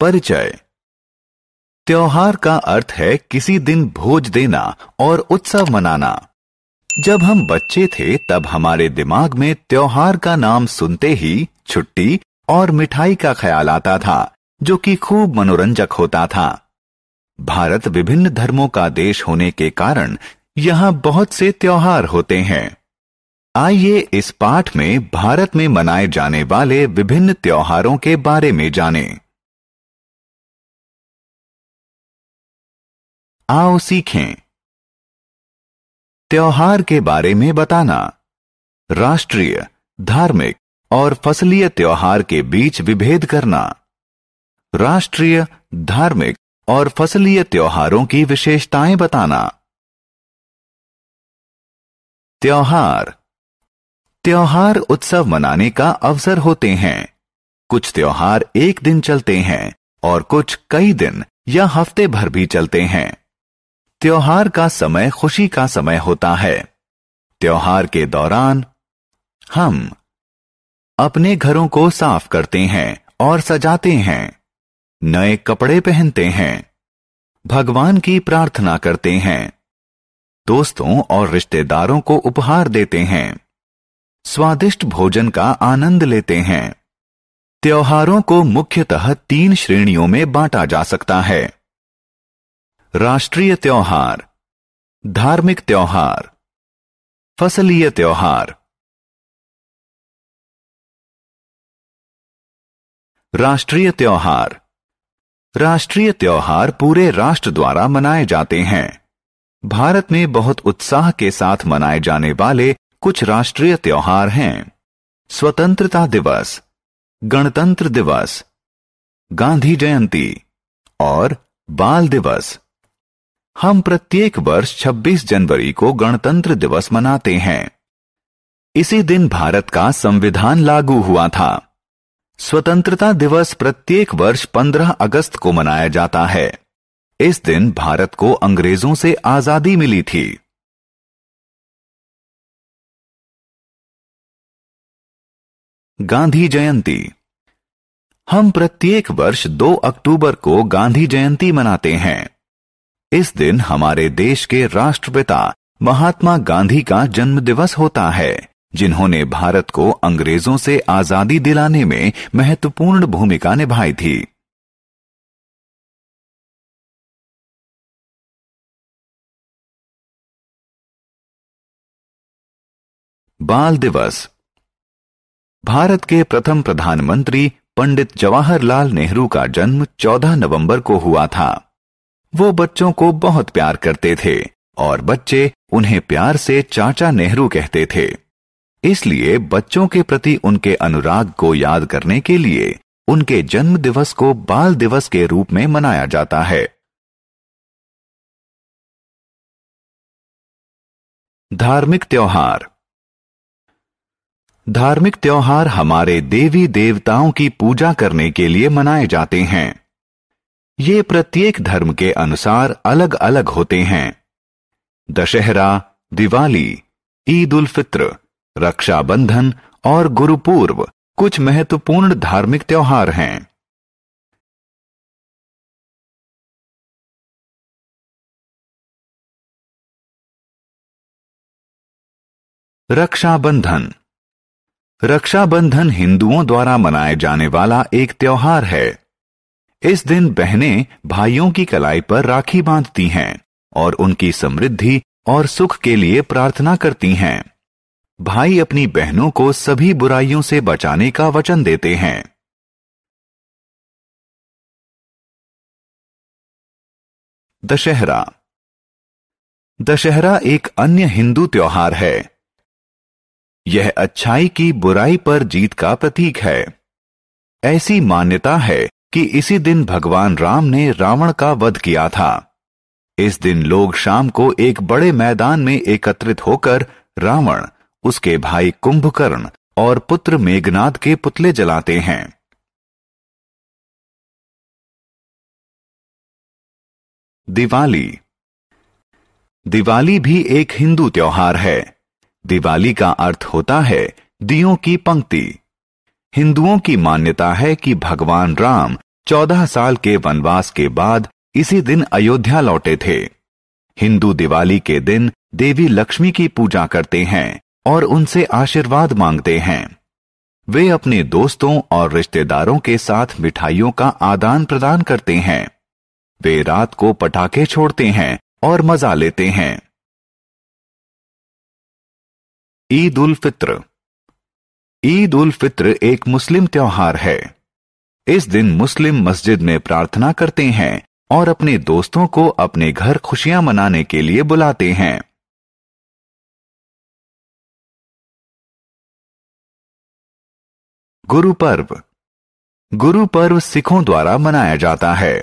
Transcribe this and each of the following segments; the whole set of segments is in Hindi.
परिचय त्योहार का अर्थ है किसी दिन भोज देना और उत्सव मनाना जब हम बच्चे थे तब हमारे दिमाग में त्योहार का नाम सुनते ही छुट्टी और मिठाई का ख्याल आता था जो कि खूब मनोरंजक होता था भारत विभिन्न धर्मों का देश होने के कारण यहाँ बहुत से त्योहार होते हैं आइए इस पाठ में भारत में मनाए जाने वाले विभिन्न त्योहारों के बारे में जानें। आओ सीखें त्योहार के बारे में बताना राष्ट्रीय धार्मिक और फसलीय त्योहार के बीच विभेद करना राष्ट्रीय धार्मिक और फसलीय त्योहारों की विशेषताएं बताना त्योहार त्योहार उत्सव मनाने का अवसर होते हैं कुछ त्योहार एक दिन चलते हैं और कुछ कई दिन या हफ्ते भर भी चलते हैं त्योहार का समय खुशी का समय होता है त्योहार के दौरान हम अपने घरों को साफ करते हैं और सजाते हैं नए कपड़े पहनते हैं भगवान की प्रार्थना करते हैं दोस्तों और रिश्तेदारों को उपहार देते हैं स्वादिष्ट भोजन का आनंद लेते हैं त्योहारों को मुख्यतः तीन श्रेणियों में बांटा जा सकता है राष्ट्रीय त्योहार धार्मिक त्योहार फसलीय त्योहार राष्ट्रीय त्योहार राष्ट्रीय त्योहार पूरे राष्ट्र द्वारा मनाए जाते हैं भारत में बहुत उत्साह के साथ मनाए जाने वाले कुछ राष्ट्रीय त्योहार हैं स्वतंत्रता दिवस गणतंत्र दिवस गांधी जयंती और बाल दिवस हम प्रत्येक वर्ष 26 जनवरी को गणतंत्र दिवस मनाते हैं इसी दिन भारत का संविधान लागू हुआ था स्वतंत्रता दिवस प्रत्येक वर्ष 15 अगस्त को मनाया जाता है इस दिन भारत को अंग्रेजों से आजादी मिली थी गांधी जयंती हम प्रत्येक वर्ष 2 अक्टूबर को गांधी जयंती मनाते हैं इस दिन हमारे देश के राष्ट्रपिता महात्मा गांधी का जन्म दिवस होता है जिन्होंने भारत को अंग्रेजों से आजादी दिलाने में महत्वपूर्ण भूमिका निभाई थी बाल दिवस भारत के प्रथम प्रधानमंत्री पंडित जवाहरलाल नेहरू का जन्म 14 नवंबर को हुआ था वो बच्चों को बहुत प्यार करते थे और बच्चे उन्हें प्यार से चाचा नेहरू कहते थे इसलिए बच्चों के प्रति उनके अनुराग को याद करने के लिए उनके जन्म दिवस को बाल दिवस के रूप में मनाया जाता है धार्मिक त्योहार धार्मिक त्योहार हमारे देवी देवताओं की पूजा करने के लिए मनाए जाते हैं ये प्रत्येक धर्म के अनुसार अलग अलग होते हैं दशहरा दिवाली ईद उल फित्र रक्षाबंधन और गुरुपूर्व कुछ महत्वपूर्ण धार्मिक त्योहार हैं रक्षाबंधन रक्षाबंधन हिंदुओं द्वारा मनाया जाने वाला एक त्योहार है इस दिन बहनें भाइयों की कलाई पर राखी बांधती हैं और उनकी समृद्धि और सुख के लिए प्रार्थना करती हैं भाई अपनी बहनों को सभी बुराइयों से बचाने का वचन देते हैं दशहरा दशहरा एक अन्य हिंदू त्योहार है यह अच्छाई की बुराई पर जीत का प्रतीक है ऐसी मान्यता है कि इसी दिन भगवान राम ने रावण का वध किया था इस दिन लोग शाम को एक बड़े मैदान में एकत्रित होकर रावण उसके भाई कुंभकर्ण और पुत्र मेघनाद के पुतले जलाते हैं दिवाली दिवाली भी एक हिंदू त्योहार है दिवाली का अर्थ होता है दियों की पंक्ति हिंदुओं की मान्यता है कि भगवान राम चौदह साल के वनवास के बाद इसी दिन अयोध्या लौटे थे हिंदू दिवाली के दिन देवी लक्ष्मी की पूजा करते हैं और उनसे आशीर्वाद मांगते हैं वे अपने दोस्तों और रिश्तेदारों के साथ मिठाइयों का आदान प्रदान करते हैं वे रात को पटाखे छोड़ते हैं और मजा लेते हैं ईद उल फित्र ईद उल फित्र एक मुस्लिम त्योहार है इस दिन मुस्लिम मस्जिद में प्रार्थना करते हैं और अपने दोस्तों को अपने घर खुशियां मनाने के लिए बुलाते हैं गुरु पर्व गुरु पर्व सिखों द्वारा मनाया जाता है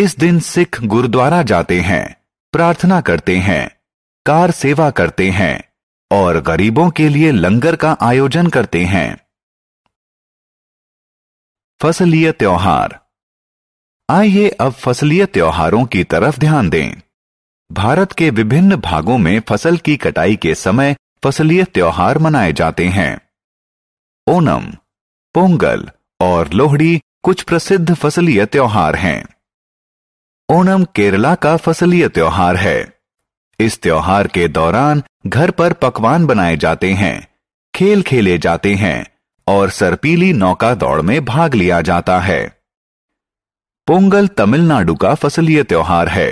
इस दिन सिख गुरुद्वारा जाते हैं प्रार्थना करते हैं कार सेवा करते हैं और गरीबों के लिए लंगर का आयोजन करते हैं फसलीय त्योहार आइए अब फसलीय त्योहारों की तरफ ध्यान दें भारत के विभिन्न भागों में फसल की कटाई के समय फसलीय त्योहार मनाए जाते हैं ओनम पोंगल और लोहड़ी कुछ प्रसिद्ध फसलीय त्योहार हैं ओणम केरला का फसलीय त्योहार है इस त्योहार के दौरान घर पर पकवान बनाए जाते हैं खेल खेले जाते हैं और सरपीली नौका दौड़ में भाग लिया जाता है पोंगल तमिलनाडु का फसलीय त्योहार है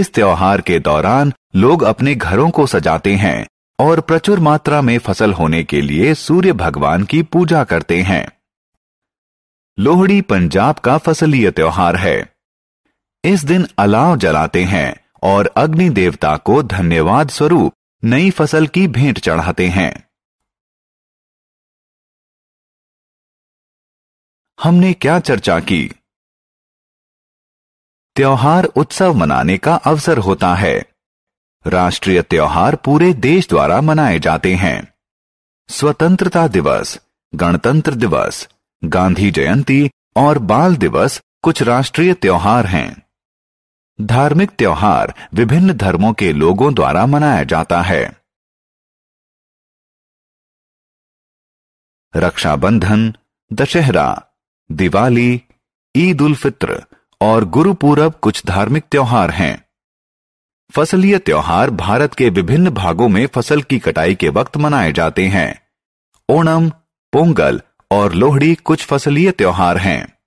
इस त्योहार के दौरान लोग अपने घरों को सजाते हैं और प्रचुर मात्रा में फसल होने के लिए सूर्य भगवान की पूजा करते हैं लोहड़ी पंजाब का फसलीय त्योहार है इस दिन अलाव जलाते हैं और अग्नि देवता को धन्यवाद स्वरूप नई फसल की भेंट चढ़ाते हैं हमने क्या चर्चा की त्योहार उत्सव मनाने का अवसर होता है राष्ट्रीय त्योहार पूरे देश द्वारा मनाए जाते हैं स्वतंत्रता दिवस गणतंत्र दिवस गांधी जयंती और बाल दिवस कुछ राष्ट्रीय त्योहार हैं धार्मिक त्योहार विभिन्न धर्मों के लोगों द्वारा मनाया जाता है रक्षाबंधन दशहरा दिवाली ईद उल फित्र और गुरु कुछ धार्मिक त्योहार हैं फसलीय त्योहार भारत के विभिन्न भागों में फसल की कटाई के वक्त मनाए जाते हैं ओणम पोंगल और लोहड़ी कुछ फसलीय त्योहार हैं